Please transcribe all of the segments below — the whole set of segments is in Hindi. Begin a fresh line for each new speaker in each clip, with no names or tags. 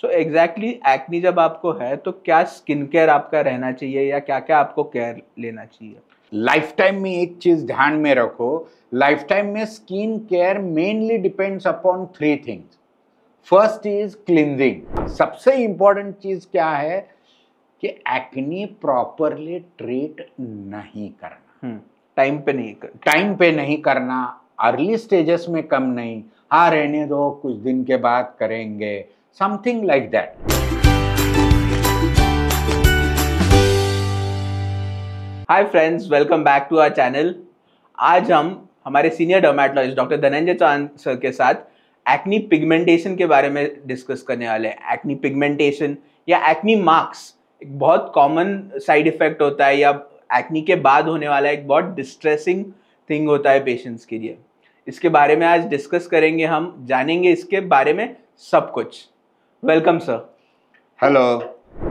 सो एग्जैक्टली एक्नी जब आपको है तो क्या स्किन केयर आपका रहना चाहिए या क्या क्या आपको केयर लेना चाहिए लाइफ टाइम में एक चीज़ ध्यान में रखो लाइफ टाइम में
skin care mainly depends upon three things first is cleansing सबसे इंपॉर्टेंट चीज़ क्या है कि एक्नी प्रॉपरली ट्रीट नहीं करना टाइम हम्म, पे नहीं टाइम पे नहीं करना अर्ली स्टेजेस में कम नहीं हाँ रहने दो कुछ दिन के बाद करेंगे something
like that hi friends welcome back to our channel आज हम हमारे senior dermatologist doctor Dhananjay Chauhan sir के साथ एक्नी पिगमेंटेशन के बारे में डिस्कस करने वाले हैं एक्नी पिगमेंटेशन या एक्नी मार्क्स एक बहुत कॉमन साइड इफेक्ट होता है या एक्नी के बाद होने वाला एक बहुत डिस्ट्रेसिंग थिंग होता है पेशेंट्स के लिए इसके बारे में आज डिस्कस करेंगे हम जानेंगे इसके बारे में सब कुछ वेलकम सर हेलो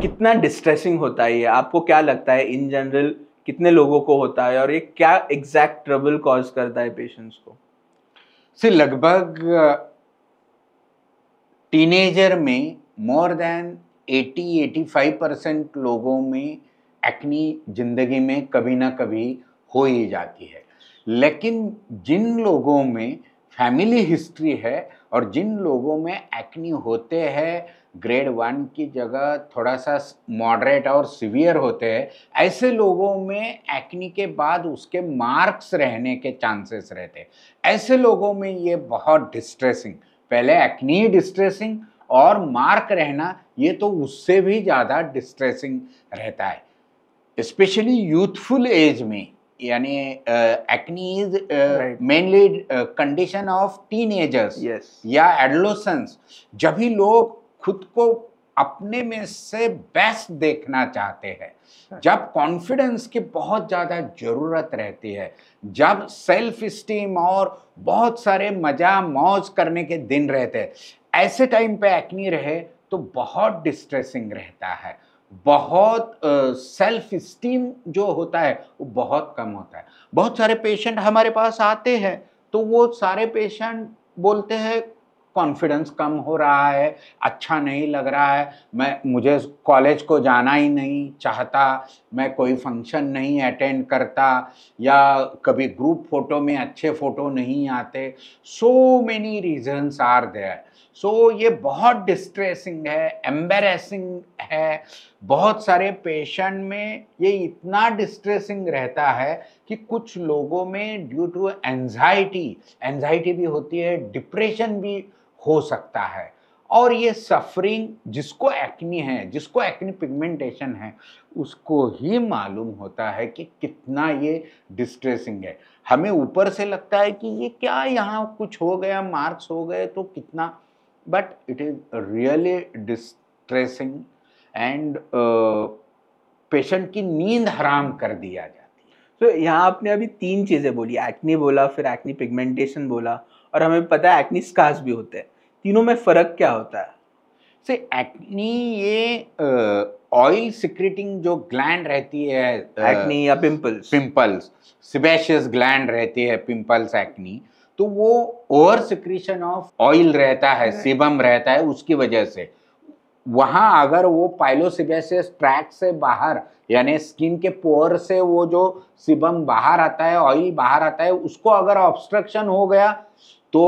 कितना डिस्ट्रेसिंग होता है ये आपको क्या लगता है इन जनरल कितने लोगों को होता है और ये क्या एग्जैक्ट ट्रबल कॉज करता है पेशेंट्स को सी लगभग टीनेजर uh, में
मोर देन 80-85 परसेंट लोगों में एक्नी जिंदगी में कभी ना कभी हो ही जाती है लेकिन जिन लोगों में फैमिली हिस्ट्री है और जिन लोगों में एक्नी होते हैं ग्रेड वन की जगह थोड़ा सा मॉडरेट और सिवियर होते हैं ऐसे लोगों में एक्नी के बाद उसके मार्क्स रहने के चांसेस रहते हैं ऐसे लोगों में ये बहुत डिस्ट्रेसिंग पहले एक्नी डिस्ट्रेसिंग और मार्क रहना ये तो उससे भी ज़्यादा डिस्ट्रेसिंग रहता है स्पेशली यूथफुल एज में यानी acne is mainly condition of teenagers या एडोलसेंस जब ही लोग खुद को अपने में से बेस्ट देखना चाहते हैं हाँ। जब कॉन्फिडेंस की बहुत ज़्यादा ज़रूरत रहती है जब सेल्फ स्टीम और बहुत सारे मज़ा मौज करने के दिन रहते हैं ऐसे टाइम पे एक्नी रहे तो बहुत डिस्ट्रेसिंग रहता है बहुत सेल्फ स्टीम जो होता है वो बहुत कम होता है बहुत सारे पेशेंट हमारे पास आते हैं तो वो सारे पेशेंट बोलते हैं कॉन्फिडेंस कम हो रहा है अच्छा नहीं लग रहा है मैं मुझे कॉलेज को जाना ही नहीं चाहता मैं कोई फंक्शन नहीं अटेंड करता या कभी ग्रुप फोटो में अच्छे फ़ोटो नहीं आते so many reasons are there so so, ये बहुत डिस्ट्रेसिंग है एम्बेसिंग है बहुत सारे पेशेंट में ये इतना डिस्ट्रेसिंग रहता है कि कुछ लोगों में ड्यू टू एनजाइटी एनजाइटी भी होती है डिप्रेशन भी हो सकता है और ये सफरिंग जिसको एक्नी है जिसको एक्नी पिगमेंटेशन है उसको ही मालूम होता है कि कितना ये डिस्ट्रेसिंग है हमें ऊपर से लगता है कि ये क्या यहाँ कुछ हो गया मार्क्स हो गए तो कितना but it is really
distressing and uh, patient की नींद हराम कर दिया जाती है तो यहाँ आपने अभी तीन चीज़ें बोली एक्नी बोला फिर एक्नी पिगमेंटेशन बोला और हमें पता है एक्नी स्कार्स भी होते हैं तीनों में फ़र्क क्या होता है से एक्नी ये ऑयल uh, सिक्रेटिंग जो ग्लैंड रहती है
एक्नी uh, या पिंपल्स पिंपल्स सिबेशियस ग्लैंड रहती है पिंपल्स एक्नी तो वो ओवर सिक्रीशन ऑफ ऑयल रहता है सिबम रहता है उसकी वजह से वहाँ अगर वो पाइलोसिबेसियस ट्रैक से बाहर यानी स्किन के पोअर से वो जो सिबम बाहर आता है ऑयल बाहर आता है उसको अगर ऑब्स्ट्रक्शन हो गया तो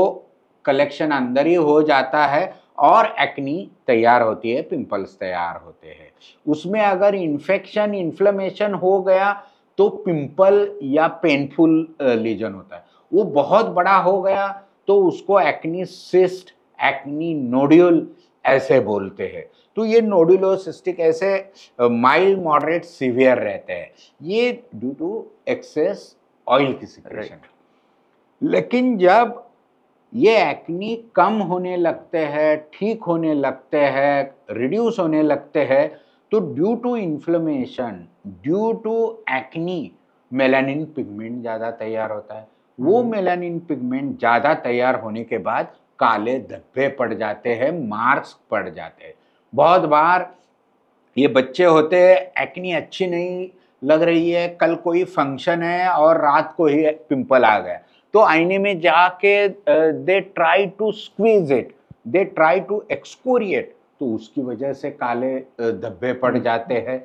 कलेक्शन अंदर ही हो जाता है और एक्नी तैयार होती है पिंपल्स तैयार होते हैं उसमें अगर इन्फेक्शन इन्फ्लेमेशन हो गया तो पिंपल या पेनफुल लीजन होता है वो बहुत बड़ा हो गया तो उसको एक्नी सिस्ट एक्नी नोड्यूल ऐसे बोलते हैं तो ये सिस्टिक ऐसे माइल्ड मॉडरेट सीवियर रहते हैं ये ड्यू टू एक्सेस ऑयल की सिक्रेशन लेकिन जब ये एक्नी कम होने लगते हैं ठीक होने लगते हैं रिड्यूस होने लगते हैं तो due to inflammation due to acne melanin pigment ज़्यादा तैयार होता है वो मेलानिन हम्म। पिगमेंट ज़्यादा तैयार होने के बाद काले धब्बे पड़ जाते हैं मार्क्स पड़ जाते हैं बहुत बार ये बच्चे होते हैं एक्नी अच्छी नहीं लग रही है कल कोई फंक्शन है और रात को ही पिंपल आ गया तो आईने में जाके they try to squeeze it they try to excoriate तो उसकी वजह से काले धब्बे पड़ जाते हैं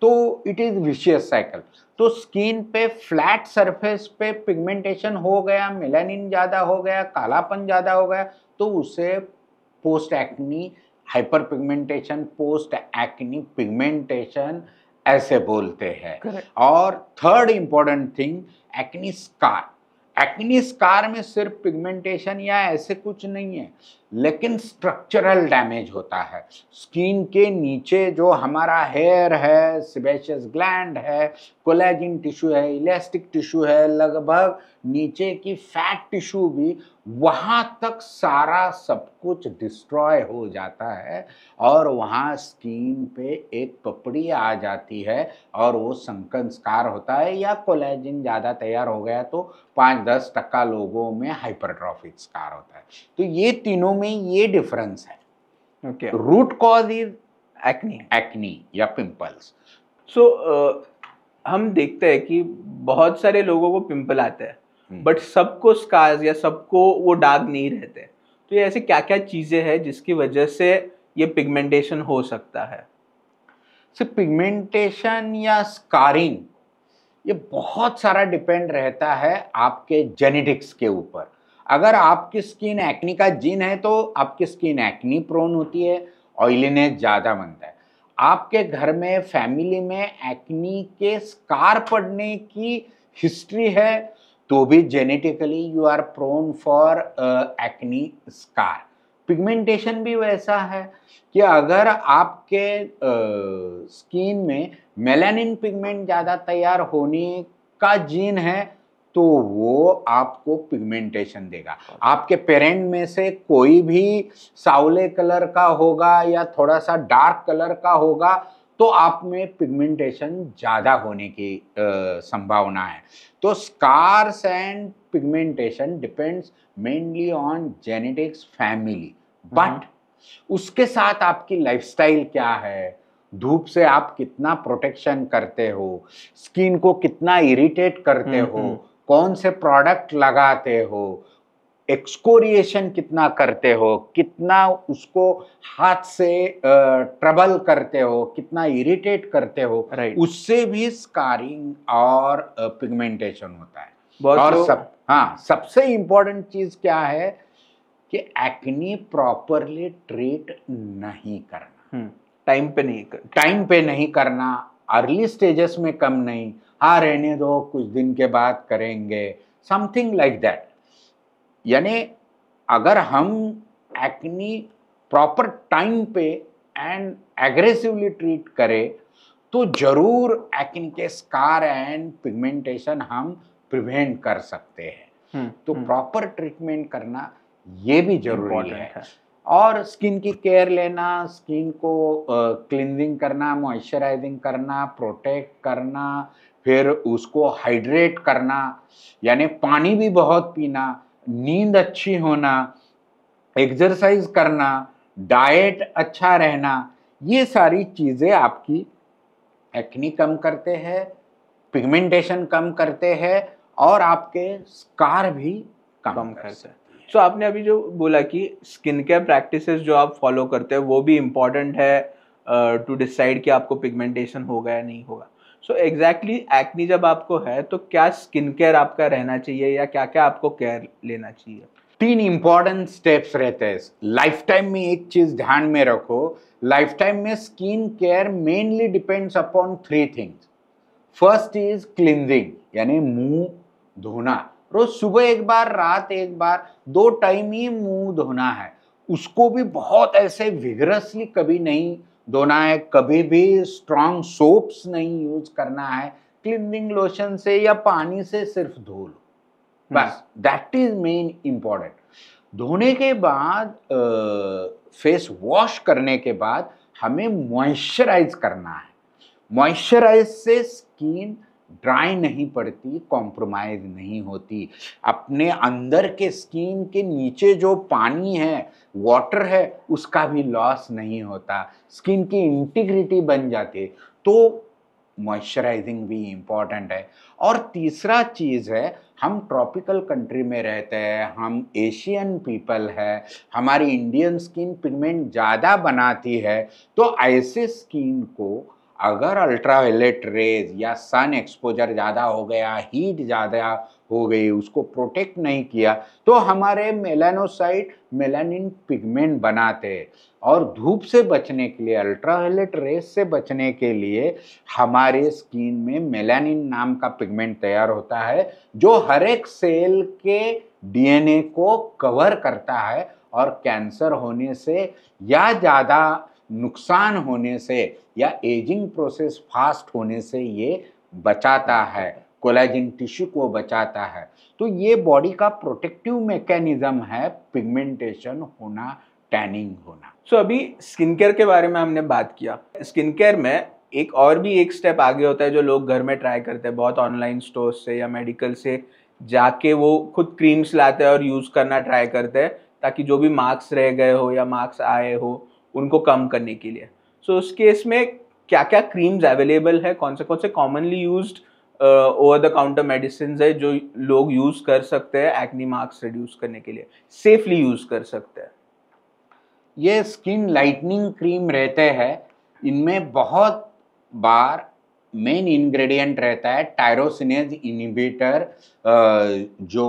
तो इट इज़ विशियस साइकिल तो स्किन पे फ्लैट सरफेस पे पिगमेंटेशन हो गया मेलानिन ज़्यादा हो गया कालापन ज़्यादा हो गया तो उसे post acne hyperpigmentation post acne pigmentation ऐसे बोलते हैं और third important thing acne scar acne scar में सिर्फ पिगमेंटेशन या ऐसे कुछ नहीं है लेकिन स्ट्रक्चरल डैमेज होता है स्किन के नीचे जो हमारा हेयर है सिबेशियस ग्लैंड है कोलेजिन टिश्यू है इलास्टिक टिश्यू है लगभग नीचे की फैट टिश्यू भी वहाँ तक सारा सब कुछ डिस्ट्रॉय हो जाता है और वहाँ स्किन पे एक पपड़ी आ जाती है और वो संस्कार होता है या कोलेजिन ज़्यादा तैयार हो गया तो पाँच दस टक्का लोगों में हाइपरट्रॉफिक स्कार होता है तो ये तीनों में ये डिफरेंस है root
cause is acne acne या पिंपल्स सो so, uh, हम देखते हैं कि बहुत सारे लोगों को पिंपल आते हैं बट सबको स्कार्स या सबको वो डाग नहीं रहते तो ये ऐसे क्या क्या चीज़ें हैं जिसकी वजह से ये पिगमेंटेशन हो सकता है सो पिगमेंटेशन या स्कारिंग
ये बहुत सारा डिपेंड रहता है आपके जेनेटिक्स के ऊपर अगर आपकी स्किन एक्नी का जीन है तो आपकी स्किन एक्नी प्रोन होती है ऑयलीनेस ज़्यादा बनता है आपके घर में फैमिली में एक्नी के स्कार पड़ने की हिस्ट्री है तो भी genetically you are prone for acne scar pigmentation भी वैसा है कि अगर आपके स्किन uh, में मेलानिन पिगमेंट ज़्यादा तैयार होने का जीन है तो वो आपको पिगमेंटेशन देगा हाँ। आपके पेरेंट में से कोई भी सावले कलर का होगा या थोड़ा सा डार्क कलर का होगा तो आप में पिगमेंटेशन ज़्यादा होने की आ, संभावना है तो scars and pigmentation depends mainly on genetics family but उसके साथ आपकी लाइफस्टाइल क्या है धूप से आप कितना प्रोटेक्शन करते हो स्किन को कितना इरिटेट करते हम्म, हो हम्म। कौन से प्रोडक्ट लगाते हो एक्सकोरिएशन कितना करते हो कितना उसको हाथ से ट्रबल करते हो कितना इरिटेट करते हो right. उससे भी स्कारिंग और पिगमेंटेशन होता है और सब हाँ सबसे इंपॉर्टेंट चीज़ क्या है कि एक्नी प्रॉपरली ट्रीट नहीं करना टाइम हम्म, पे नहीं टाइम पे नहीं करना अर्ली स्टेजेस में कम नहीं हाँ रहने दो कुछ दिन के बाद करेंगे समथिंग लाइक दैट यानी अगर हम एक्नी प्रॉपर टाइम पे एंड एग्रेसिवली ट्रीट करें तो ज़रूर एक्न के स्कार एंड पिगमेंटेशन हम प्रिवेंट कर सकते हैं हम्म, तो प्रॉपर हम्म। ट्रीटमेंट करना ये भी जरूरी है और स्किन की केयर लेना स्किन को uh, करना मॉइस्चराइजिंग करना प्रोटेक्ट करना फिर उसको हाइड्रेट करना यानी पानी भी बहुत पीना नींद अच्छी होना एक्सरसाइज करना डाइट अच्छा रहना ये सारी चीज़ें आपकी एक्नी कम करते हैं
पिगमेंटेशन कम करते हैं और आपके स्कार भी कम, कम करते हैं सो so, आपने अभी जो बोला कि स्किन केयर प्रैक्टिस जो आप फॉलो करते हैं वो भी इम्पॉर्टेंट है टू uh, डिसाइड कि आपको पिगमेंटेशन होगा या नहीं होगा सो एग्जैक्टली एक्नी जब आपको है तो क्या स्किन केयर आपका रहना चाहिए या क्या क्या आपको केयर लेना चाहिए तीन इम्पॉर्टेंट स्टेप्स रहते हैं लाइफ टाइम में एक चीज़ ध्यान में रखो
लाइफ टाइम में skin care mainly depends upon three things first is cleansing यानी मुंह धोना रोज सुबह एक बार रात एक बार दो टाइम ही मुंह धोना है उसको भी बहुत ऐसे विगरसली कभी नहीं धोना है कभी भी स्ट्रांग सोप्स नहीं यूज करना है क्लिनिंग लोशन से या पानी से सिर्फ धो लो बस दैट इज मेन इंपॉर्टेंट धोने के बाद फेस वॉश करने के बाद हमें मॉइस्चराइज करना है मॉइस्चराइज से स्किन ड्राई नहीं पड़ती कॉम्प्रोमाइज़ नहीं होती अपने अंदर के स्किन के नीचे जो पानी है वाटर है उसका भी लॉस नहीं होता स्किन की इंटीग्रिटी बन जाती तो मॉइस्चराइजिंग भी इम्पॉर्टेंट है और तीसरा चीज़ है हम ट्रॉपिकल कंट्री में रहते हैं हम एशियन पीपल है हमारी इंडियन स्किन पिगमेंट ज़्यादा बनाती है तो ऐसे स्किन को अगर अल्ट्रावेलेट रेज या सन एक्सपोजर ज़्यादा हो गया हीट ज़्यादा हो गई उसको प्रोटेक्ट नहीं किया तो हमारे मेलानोसाइट मेलानिन पिगमेंट बनाते और धूप से बचने के लिए अल्ट्रावेलेट रेज से बचने के लिए हमारे स्किन में मेलानिन नाम का पिगमेंट तैयार होता है जो हर एक सेल के डीएनए को कवर करता है और कैंसर होने से या ज़्यादा नुकसान होने से या एजिंग प्रोसेस फास्ट होने से ये बचाता है कोलेजिन टिश्यू को बचाता है तो ये बॉडी का प्रोटेक्टिव मैकेनिज्म
है पिगमेंटेशन होना टैनिंग होना सो so, अभी स्किन केयर के बारे में हमने बात किया स्किन केयर में एक और भी एक स्टेप आगे होता है जो लोग घर में ट्राई करते हैं बहुत ऑनलाइन स्टोर से या मेडिकल से जाके वो खुद क्रीम्स लाते हैं और यूज़ करना ट्राई करते हैं ताकि जो भी मार्क्स रह गए हो या मार्क्स आए हो उनको कम करने के लिए सो so, उस केस में क्या क्या क्रीम्स अवेलेबल है कौन से कौन से commonly use over the counter medicine है जो लोग यूज कर सकते हैं एक्नी मार्क्स रिड्यूस करने के लिए सेफली यूज कर सकते हैं ये स्किन लाइटनिंग क्रीम
रहते हैं इनमें बहुत बार मेन इंग्रेडिएंट रहता है टायरोसिनेज इनिबिटर uh, जो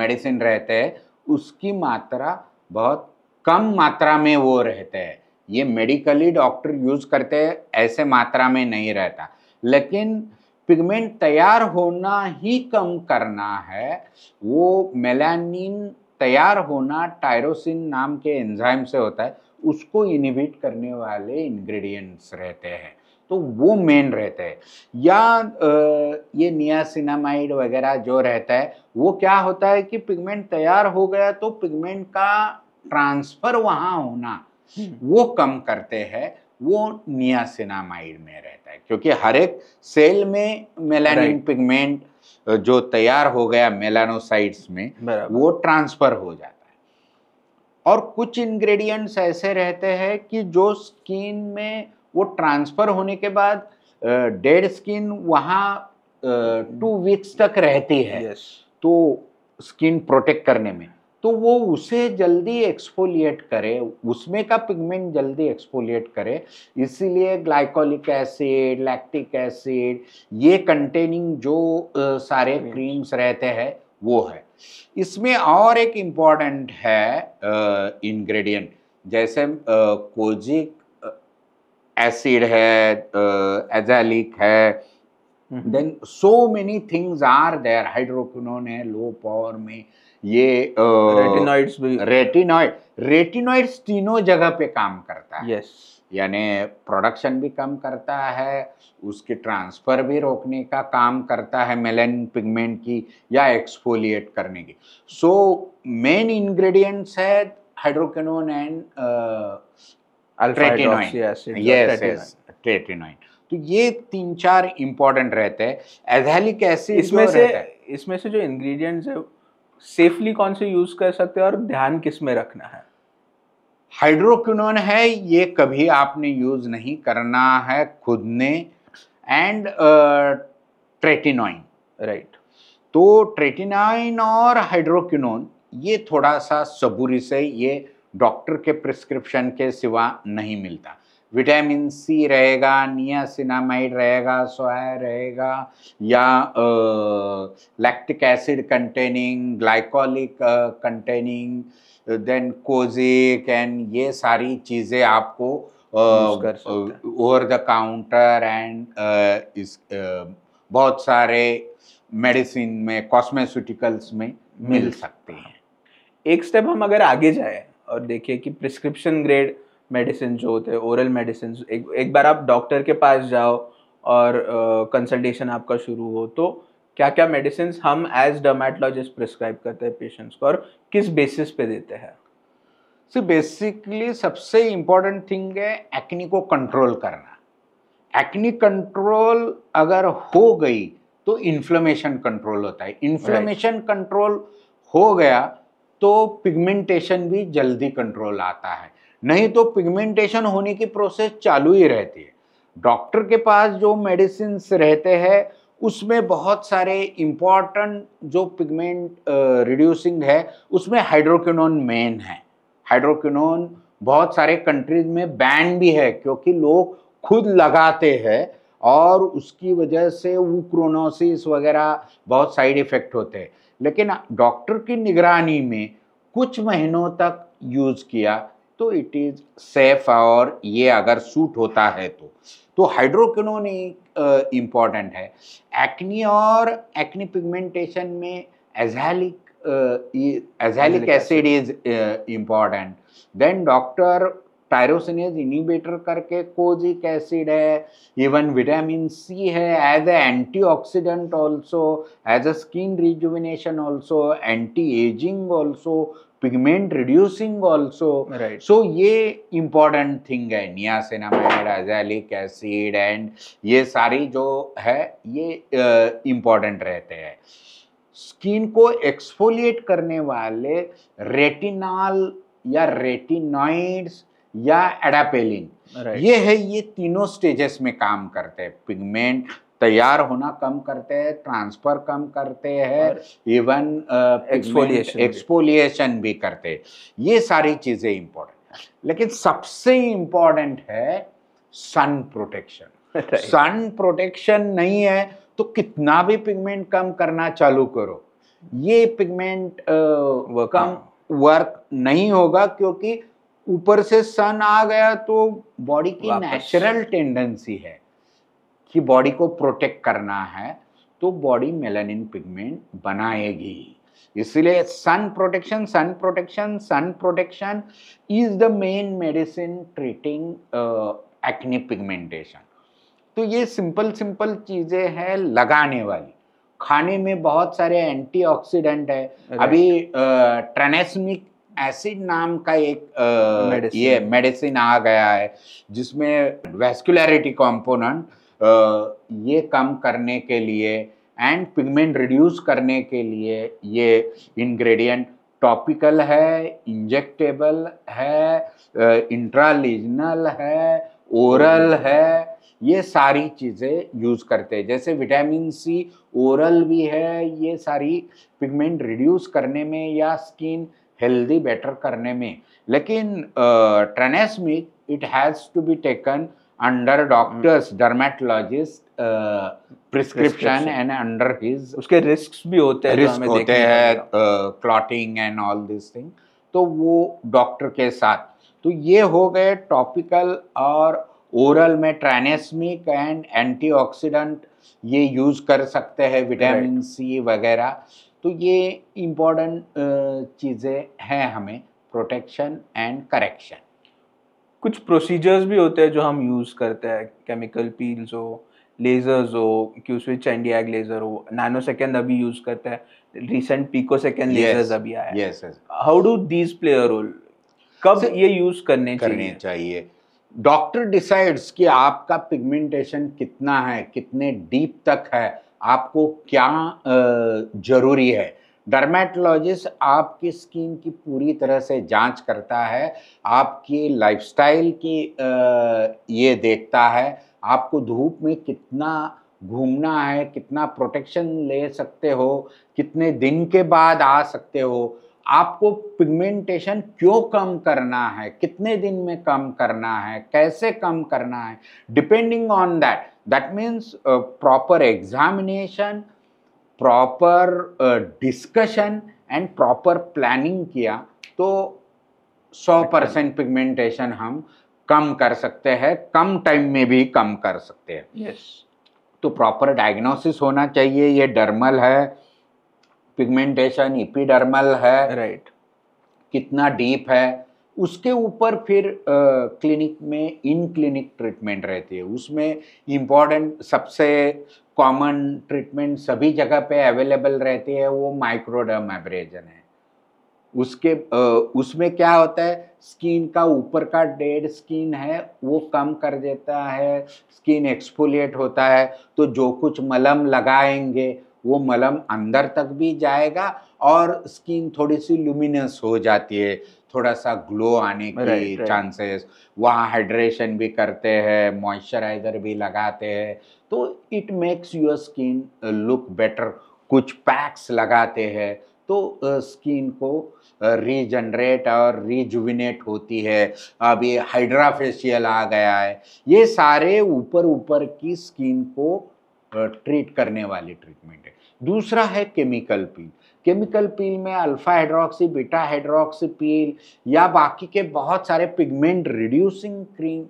मेडिसिन रहते हैं उसकी मात्रा बहुत कम मात्रा में वो रहते हैं ये मेडिकली डॉक्टर यूज़ करते ऐसे मात्रा में नहीं रहता लेकिन पिगमेंट तैयार होना ही कम करना है वो मेलानिन तैयार होना टायरोसिन नाम के एंजाइम से होता है उसको इनिबिट करने वाले इंग्रेडिएंट्स रहते हैं तो वो मेन रहते हैं या ये नियासिनामाइड वगैरह जो रहता है वो क्या होता है कि पिगमेंट तैयार हो गया तो पिगमेंट का ट्रांसफ़र वहाँ होना हम्म। वो कम करते हैं वो नियासिनामाइड में रहता है क्योंकि हर एक सेल में मेलानिन पिगमेंट जो तैयार हो गया मेलानोसाइट्स में वो ट्रांसफर हो जाता है और कुछ इंग्रेडिएंट्स ऐसे रहते हैं कि जो स्किन में वो ट्रांसफ़र होने के बाद डेड स्किन वहाँ टू वीक्स तक रहती है yes. तो स्किन प्रोटेक्ट करने में तो वो उसे जल्दी एक्सफोलिएट करे उसमें का पिगमेंट जल्दी एक्सफोलिएट करे इसीलिए ग्लाइकोलिक एसिड लैक्टिक एसिड ये कंटेनिंग जो आ, सारे क्रीम्स रहते हैं वो है इसमें और एक इम्पॉर्टेंट है इंग्रेडिएंट जैसे कोजिक एसिड है एजालिक है then so many things are there hydroquinone है लो पावर में ये रेटिनॉइड्स भी रेटिनॉइड रेटिनॉइड्स तीनों जगह पे काम करता है यस यानी प्रोडक्शन भी कम करता है उसके ट्रांसफ़र भी रोकने का काम करता है मेलेन पिगमेंट की या एक्सफोलिएट करने की सो मेन इंग्रेडिएंट्स है हाइड्रोकेनोन एंड ट्रेटिनॉइन तो ये तीन चार इम्पोर्टेंट रहते हैं
एथेलिक एसिड इसमें से इसमें से जो इंग्रेडिएंट्स है सेफली कौन से यूज कर सकते हैं और ध्यान किस में रखना है हाइड्रोक्विनोन है ये कभी आपने
यूज नहीं करना है खुद ने एंड ट्रेटिनोइन राइट तो ट्रेटिनाइन और हाइड्रोक्विनोन ये थोड़ा सा सबूरी से ये डॉक्टर के प्रिस्क्रिप्शन के सिवा नहीं मिलता विटामिन सी रहेगा नियासिनामाइड रहेगा सोया रहेगा या lactic acid containing glycolic containing then kojic and ये सारी चीज़ें आपको ओवर द काउंटर एंड इस uh, बहुत सारे
मेडिसिन में कॉस्मेटिकल्स में मिल सकते हैं एक स्टेप हम अगर आगे जाए और देखिए कि प्रिस्क्रिप्शन ग्रेड मेडिसिन जो होते हैं ओरल मेडिसिन एक एक बार आप डॉक्टर के पास जाओ और कंसल्टेशन uh, आपका शुरू हो तो क्या क्या मेडिसिन हम एज डर्मेटोलॉजिस्ट प्रिस्क्राइब करते हैं पेशेंट्स को और किस बेसिस पे देते हैं सो बेसिकली सबसे इम्पॉर्टेंट थिंग है एक्नी
को कंट्रोल करना एक्नी कंट्रोल अगर हो गई तो इन्फ्लेमेशन कंट्रोल होता है इन्फ्लेमेशन कंट्रोल right. हो गया तो पिगमेंटेशन भी जल्दी कंट्रोल आता है नहीं तो पिगमेंटेशन होने की प्रोसेस चालू ही रहती है डॉक्टर के पास जो मेडिसिन रहते हैं उसमें बहुत सारे इम्पॉर्टेंट जो पिगमेंट रिड्यूसिंग है उसमें हाइड्रोक्विनोन मेन है हाइड्रोक्विनोन बहुत सारे कंट्रीज में बैन भी है क्योंकि लोग खुद लगाते हैं और उसकी वजह से वो क्रोनोसिस वगैरह बहुत साइड इफ़ेक्ट होते हैं लेकिन डॉक्टर की निगरानी में कुछ महीनों तक यूज़ किया तो इट इज़ सेफ और ये अगर सूट होता है तो तो हाइड्रोक्विनोन इम्पॉर्टेंट है एक्नी और एक्नी पिगमेंटेशन में azelaic azelaic acid is important then doctor tyrosinase inhibitor करके कोजिक एसिड है इवन विटामिन सी है as a antioxidant also as a skin rejuvenation also anti ageing also pigment reducing also right so ये इम्पॉर्टेंट थिंग है नियासेनामाइड एजैलिक एसिड एंड ये सारी जो है ये इम्पॉर्टेंट uh, रहते हैं स्किन को एक्सफोलिएट करने वाले रेटिनॉल या रेटिनॉइड्स या एडापेलिन ये है ये तीनों स्टेजेस में काम करते हैं पिगमेंट तैयार होना कम करते हैं ट्रांसफर कम करते हैं इवन एक्सपोलिएशन एक्सपोलिएशन भी करते ये सारी चीज़ें इंपॉर्टेंट लेकिन सबसे इंपॉर्टेंट है सन प्रोटेक्शन सन प्रोटेक्शन नहीं है तो कितना भी पिगमेंट कम करना चालू करो ये पिगमेंट uh, कम वर्क नहीं होगा क्योंकि ऊपर से सन आ गया तो बॉडी की नेचुरल टेंडेंसी है कि बॉडी को प्रोटेक्ट करना है तो बॉडी मेलानिन पिगमेंट बनाएगी इसलिए sun protection sun protection sun protection is the main medicine treating acne pigmentation तो ये सिंपल सिंपल चीज़ें हैं लगाने वाली खाने में बहुत सारे एंटीऑक्सीडेंट है अभी uh, ट्रेनेसमिक एसिड नाम का एक आ, uh, ये मेडिसिन आ गया है जिसमें वेस्कुलरिटी कंपोनेंट ये कम करने के लिए एंड पिगमेंट रिड्यूस करने के लिए ये इंग्रेडिएंट टॉपिकल है इंजेक्टेबल है इंट्रालीजनल है ओरल है ये सारी चीज़ें यूज़ करते हैं जैसे विटामिन सी ओरल भी है ये सारी पिगमेंट रिड्यूस करने में या स्किन हेल्दी बेटर करने में लेकिन tranexamic it has to be taken under doctor's dermatologist prescription and under his उसके रिस्क भी होते हैं रिस्क होते हैं clotting and all this thing तो वो डॉक्टर के साथ तो ये हो गए टॉपिकल और ओरल में ट्रैनेसमिक एंड एंटीऑक्सीडेंट ये यूज़ कर सकते
हैं विटामिन
सी वगैरह तो ये इम्पोर्टेंट uh, चीज़ें
हैं हमें प्रोटेक्शन एंड करेक्शन कुछ प्रोसीजर्स भी होते हैं जो हम यूज़ करते हैं केमिकल पील्स हो लेज़र्स हो क्यू स्विच एंडियाग लेज़र हो नैनो सेकेंड अभी यूज़ करते हैं रिसेंट पीको सेकेंड लेज़र्स अभी आया yes how do these play a role कब so, ये यूज़ करने, करने चाहिए। डॉक्टर
डिसाइड्स कि आपका पिगमेंटेशन कितना है कितने डीप तक है आपको क्या जरूरी है डर्मेटोलॉजिस्ट आपकी स्किन की पूरी तरह से जांच करता है आपकी लाइफस्टाइल की ये देखता है आपको धूप में कितना घूमना है कितना प्रोटेक्शन ले सकते हो कितने दिन के बाद आ सकते हो आपको पिगमेंटेशन क्यों कम करना है कितने दिन में कम करना है कैसे कम करना है depending on that that means proper examination proper discussion and proper planning किया तो 100 परसेंट पिगमेंटेशन हम कम कर सकते हैं कम टाइम में भी कम कर सकते हैं यस yes. तो प्रॉपर डायग्नोसिस होना चाहिए ये डर्मल है पिगमेंटेशन इपीडर्मल है राइट right. कितना डीप है उसके ऊपर फिर क्लिनिक में इन क्लिनिक ट्रीटमेंट रहती है उसमें इम्पॉर्टेंट सबसे कॉमन ट्रीटमेंट सभी जगह पे अवेलेबल रहती है वो माइक्रोडर्म एब्रेजन है उसके उसमें क्या होता है स्किन का ऊपर का डेड स्किन है वो कम कर देता है स्किन एक्सफोलिएट होता है तो जो कुछ मलम लगाएंगे वो मलम अंदर तक भी जाएगा और स्किन थोड़ी सी लुमिनस हो जाती है थोड़ा सा ग्लो आने के चांसेस वहाँ हाइड्रेशन भी करते हैं मॉइस्चराइजर भी लगाते हैं तो it makes your skin look better कुछ पैक्स लगाते हैं तो स्किन uh, को रीजनरेट uh, और रिजुविनेट होती है अब ये हाइड्रा फेशियल आ गया है ये सारे ऊपर ऊपर की स्किन को ट्रीट uh, करने वाली ट्रीटमेंट है दूसरा है केमिकल पील केमिकल पील में alpha hydroxy beta hydroxy peel या बाकी के बहुत सारे पिगमेंट रिड्यूसिंग क्रीम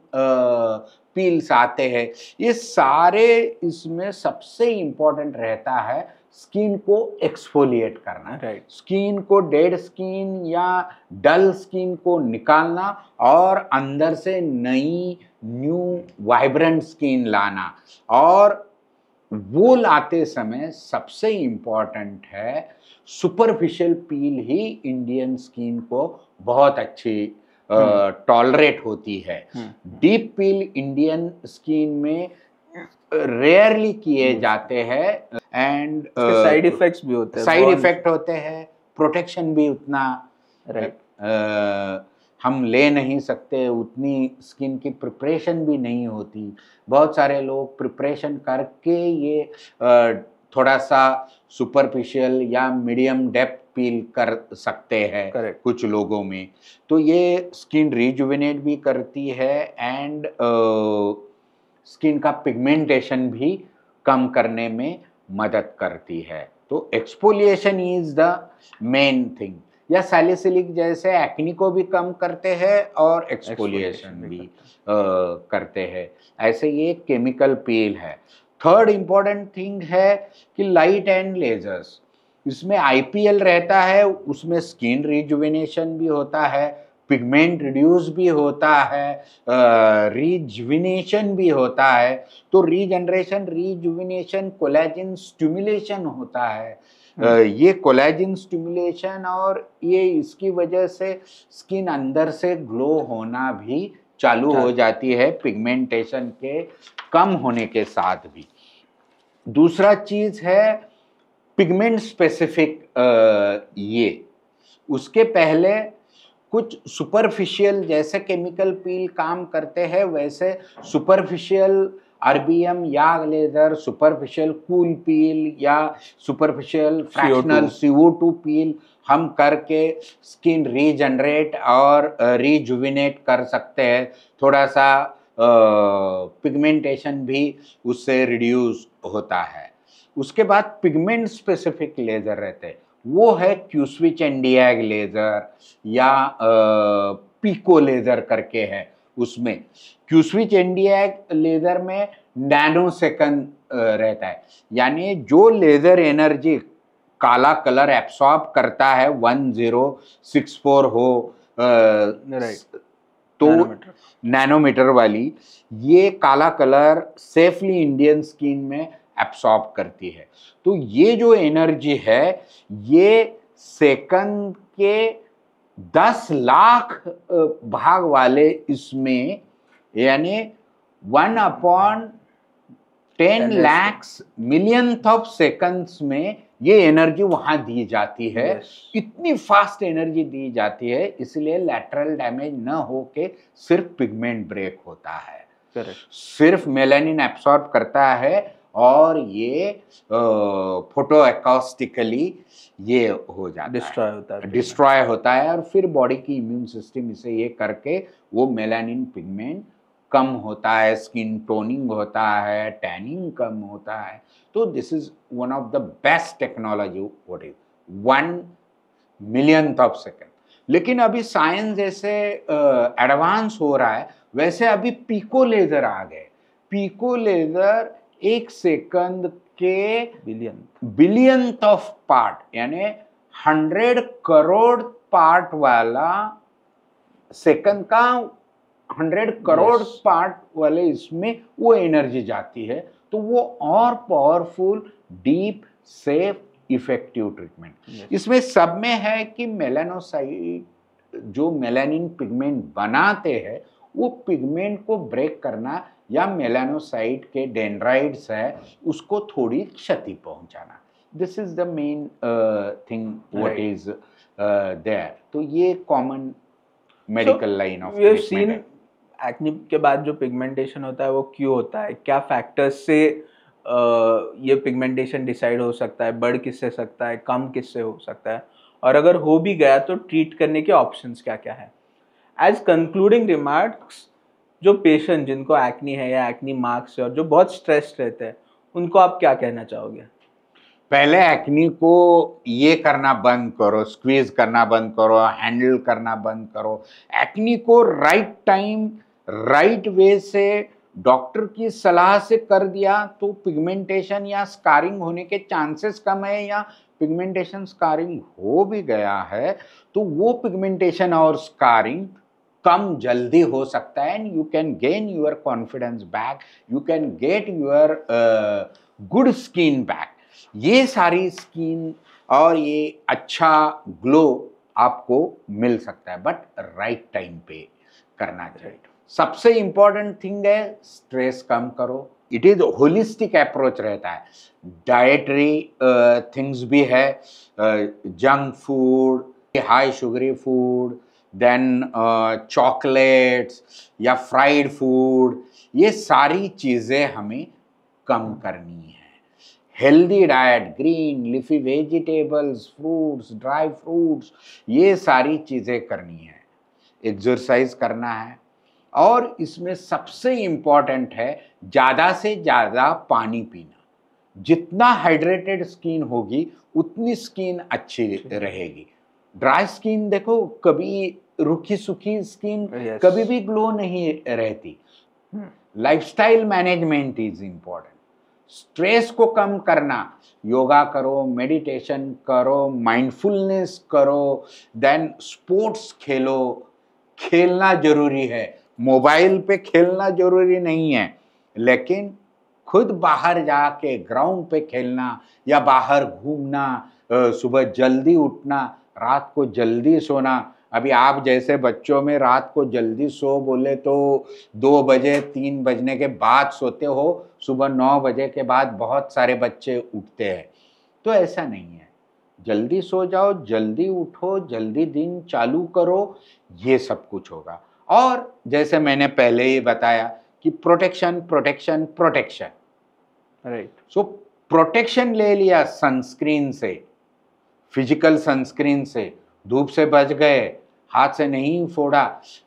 पील्स आते हैं ये सारे इसमें सबसे इम्पोर्टेंट रहता है स्किन को एक्सफोलिएट करना स्किन को डेड स्किन या डल स्किन को निकालना और अंदर से नई न्यू वाइब्रेंट स्किन लाना और वो लाते समय सबसे इम्पॉर्टेंट है सुपरफिशियल पील ही इंडियन स्किन को बहुत अच्छी टॉलरेट हम्म। होती है डीप पील इंडियन स्किन में रेयरली किए जाते हैं एंड साइड इफेक्ट्स भी होते हैं साइड इफेक्ट होते हैं प्रोटेक्शन भी उतना राइट right. हम ले नहीं सकते उतनी स्किन की प्रिपरेशन भी नहीं होती बहुत सारे लोग प्रिपरेशन करके ये थोड़ा सा सुपरफिशियल या मीडियम डेप्थ पील कर सकते हैं कुछ लोगों में तो ये स्किन रिजुविनेट भी करती है एंड स्किन का पिगमेंटेशन भी कम करने में मदद करती है तो exfoliation is the main thing या सैलिसिलिक जैसे एक्नी को भी कम करते हैं और एक्सपोलिएशन भी, करते हैं ऐसे ये केमिकल पेल है थर्ड इम्पॉर्टेंट थिंग है कि लाइट एंड लेजर्स इसमें आईपीएल रहता है उसमें स्किन रिजुविनेशन भी होता है पिगमेंट रिड्यूस भी होता है रिजुविनेशन भी होता है तो रीजनरेशन रिजुविनेशन कोलेजिन स्टिमुलेशन होता है हम्म। ये कोलेजिन स्टिमुलेशन और ये इसकी वजह से स्किन अंदर से ग्लो होना भी चालू हो जाती है पिगमेंटेशन के कम होने के साथ भी दूसरा चीज़ है पिगमेंट स्पेसिफिक ये उसके पहले कुछ सुपरफिशियल जैसे केमिकल पील काम करते हैं वैसे सुपरफिशियल आरबीएम या लेदर सुपरफिशियल कूल पील या superficial fractional CO two peel हम करके स्किन रीजनरेट और रिजुविनेट कर सकते हैं थोड़ा सा पिगमेंटेशन भी उससे रिड्यूस होता है उसके बाद पिगमेंट स्पेसिफिक लेज़र रहते हैं वो है क्यूस्विच एंडियाग लेज़र या आ, पीको लेज़र करके है उसमें क्यूस्विच एनडीआई लेज़र में नैनो सेकंड रहता है यानी जो लेज़र एनर्जी काला कलर एब्सॉर्ब करता है वन जीरो सिक्स फोर हो आ, तो नैनोमीटर वाली ये काला कलर सेफली इंडियन स्किन में एब्सॉर्ब करती है तो ये जो एनर्जी है ये सेकंड के दस लाख भाग वाले इसमें यानी one upon ten lakhs millionth of seconds में ये एनर्जी वहां दी जाती है yes. इतनी फास्ट एनर्जी दी जाती है इसलिए लैटरल डैमेज न हो के सिर्फ पिगमेंट ब्रेक होता है Correct. सिर्फ मेलानिन एब्सॉर्ब करता है और ये फोटो एकॉस्टिकली ये हो जाता डिस्ट्रॉय होता है डिस्ट्रॉय होता है और फिर बॉडी की इम्यून सिस्टम इसे ये करके वो मेलानिन पिगमेंट कम होता है स्किन टोनिंग होता है टैनिंग कम होता है तो this is one of the best technology what is one millionth of second लेकिन अभी साइंस जैसे एडवांस हो रहा है वैसे अभी पीको लेज़र आ गए पीको लेज़र एक सेकंड के बिलियन बिलियन ऑफ पार्ट यानी हंड्रेड करोड़ पार्ट वाला सेकंड का हंड्रेड करोड़ yes. पार्ट वाले इसमें वो एनर्जी जाती है तो वो और powerful deep safe effective treatment yes. इसमें सब में है कि मेलानोसाइट जो मेलानिन पिगमेंट बनाते हैं वो पिगमेंट को ब्रेक करना या मेलानोसाइट के डेंड्राइड्स है उसको थोड़ी क्षति पहुंचाना this is the main thing what is there तो ये
common medical
line of scene
acne के बाद जो पिगमेंटेशन होता है वो क्यों होता है क्या फैक्टर्स से आ, uh, ये पिगमेंटेशन डिसाइड हो सकता है बढ़ किससे सकता है कम किससे हो सकता है और अगर हो भी गया तो ट्रीट करने के ऑप्शंस क्या क्या है एज कंक्लूडिंग रिमार्क्स जो पेशेंट जिनको एक्नी है या एक्नी मार्क्स और जो बहुत स्ट्रेस्ड रहते हैं उनको आप क्या कहना चाहोगे
पहले एक्नी को ये करना बंद करो स्क्वीज करना बंद करो हैंडल करना बंद करो एक्नी को राइट टाइम राइट वे से डॉक्टर की सलाह से कर दिया तो पिगमेंटेशन या स्कारिंग होने के चांसेस कम है या पिगमेंटेशन स्कारिंग हो भी गया है तो वो पिगमेंटेशन और स्कारिंग कम जल्दी हो सकता है and you can gain your confidence back you can get your good skin back ये सारी स्किन और ये अच्छा ग्लो आपको मिल सकता है बट राइट टाइम पे करना चाहिए सबसे इंपॉर्टेंट थिंग है स्ट्रेस कम करो इट इज़ होलिस्टिक अप्रोच रहता है डाइटरी थिंग्स uh, भी है junk food high sugary food then chocolates uh, या फ्राइड फूड ये सारी चीज़ें हमें कम करनी है healthy diet green leafy vegetables fruits dry fruits ये सारी चीज़ें करनी है एक्सरसाइज करना है और इसमें सबसे इम्पॉर्टेंट है ज़्यादा से ज़्यादा पानी पीना जितना हाइड्रेटेड स्किन होगी उतनी स्किन अच्छी रहेगी ड्राई स्किन देखो कभी रुखी सुखी स्किन yes. कभी भी ग्लो नहीं रहती lifestyle management is important stress को कम करना योगा करो मेडिटेशन करो माइंडफुलनेस करो देन स्पोर्ट्स खेलो खेलना जरूरी है मोबाइल पे खेलना जरूरी नहीं है लेकिन खुद बाहर जाके ग्राउंड पे खेलना या बाहर घूमना सुबह जल्दी उठना रात को जल्दी सोना अभी आप जैसे बच्चों में रात को जल्दी सो बोले तो दो बजे तीन बजने के बाद सोते हो सुबह नौ बजे के बाद बहुत सारे बच्चे उठते हैं तो ऐसा नहीं है जल्दी सो जाओ जल्दी उठो जल्दी दिन चालू करो ये सब कुछ होगा और जैसे मैंने पहले ही बताया कि protection protection protection right so protection ले लिया सनस्क्रीन से फिजिकल सनस्क्रीन से धूप से बच गए हाथ से नहीं फोड़ा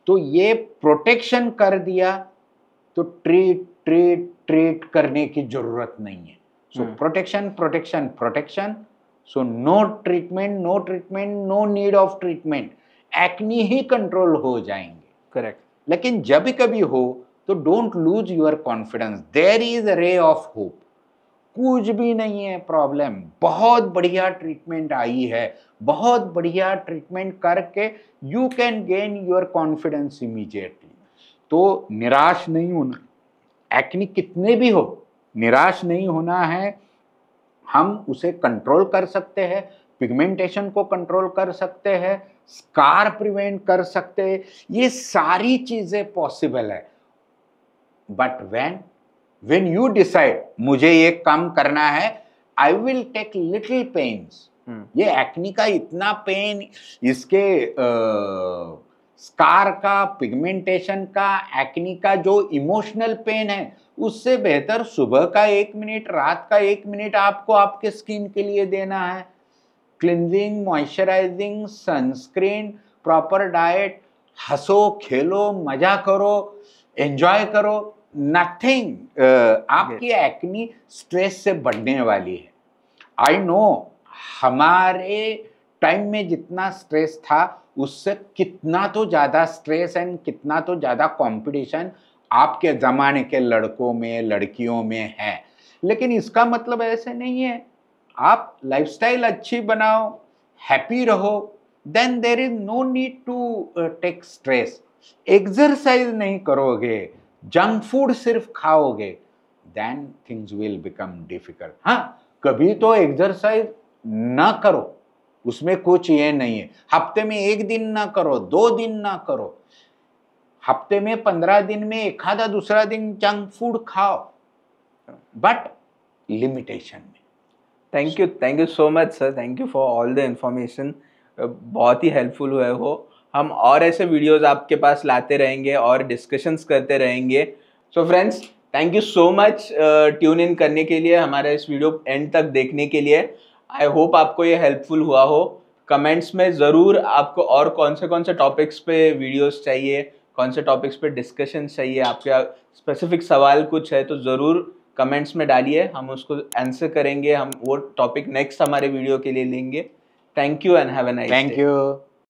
तो ये प्रोटेक्शन कर दिया तो ट्रीट ट्रीट ट्रीट करने की ज़रूरत नहीं है so hmm. Protection protection protection so no treatment no treatment no need of treatment acne ही कंट्रोल हो जाएंगे करेक्ट लेकिन जब कभी हो तो don't lose your confidence there is a ray of hope कुछ भी नहीं है प्रॉब्लम बहुत बढ़िया ट्रीटमेंट आई है बहुत बढ़िया ट्रीटमेंट करके you can gain your confidence immediately तो निराश नहीं होना एक्ने कितने भी हो निराश नहीं होना है हम उसे कंट्रोल कर सकते हैं पिगमेंटेशन को कंट्रोल कर सकते हैं स्कार प्रिवेंट कर सकते हैं ये सारी चीज़ें पॉसिबल है but when when you decide मुझे ये काम करना है I will take little pain ये एक्नी का इतना पेन इसके आ, स्कार का पिगमेंटेशन का एक्नी का जो इमोशनल पेन है उससे बेहतर सुबह का एक मिनट रात का एक मिनट आपको आपके स्किन के लिए देना है cleansing moisturising sunscreen proper diet हंसो खेलो मजा करो एंजॉय करो नथिंग uh, आपकी एक्नी स्ट्रेस से बढ़ने वाली है आई नो हमारे टाइम में जितना स्ट्रेस था उससे कितना तो ज़्यादा स्ट्रेस एंड कितना तो ज़्यादा कंपटीशन आपके ज़माने के लड़कों में लड़कियों में है लेकिन इसका मतलब ऐसे नहीं है आप लाइफस्टाइल अच्छी बनाओ हैप्पी रहो then there is no need to take stress exercise नहीं करोगे जंक फूड सिर्फ खाओगे then things will become difficult हाँ कभी तो एक्सरसाइज ना करो उसमें कुछ ये नहीं है हफ्ते में एक दिन ना करो दो दिन ना करो हफ्ते में पंद्रह दिन में एक आधा दूसरा दिन जंक
फूड खाओ बट लिमिटेशन में thank you thank you so much sir thank you for all the information बहुत ही हेल्पफुल हुआ हो हम और ऐसे वीडियोस आपके पास लाते रहेंगे और डिस्कशंस करते रहेंगे so friends thank you so much tune in करने के लिए हमारा इस वीडियो एंड तक देखने के लिए आई होप आपको ये हेल्पफुल हुआ हो कमेंट्स में ज़रूर आपको और कौन से कौन से टॉपिक्स पे वीडियोस चाहिए कौन से टॉपिक्स पे डिस्कशन चाहिए आपके स्पेसिफिक सवाल कुछ है तो ज़रूर कमेंट्स में डालिए हम उसको आंसर करेंगे हम वो टॉपिक नेक्स्ट हमारे वीडियो के लिए लेंगे thank you and have a I thank you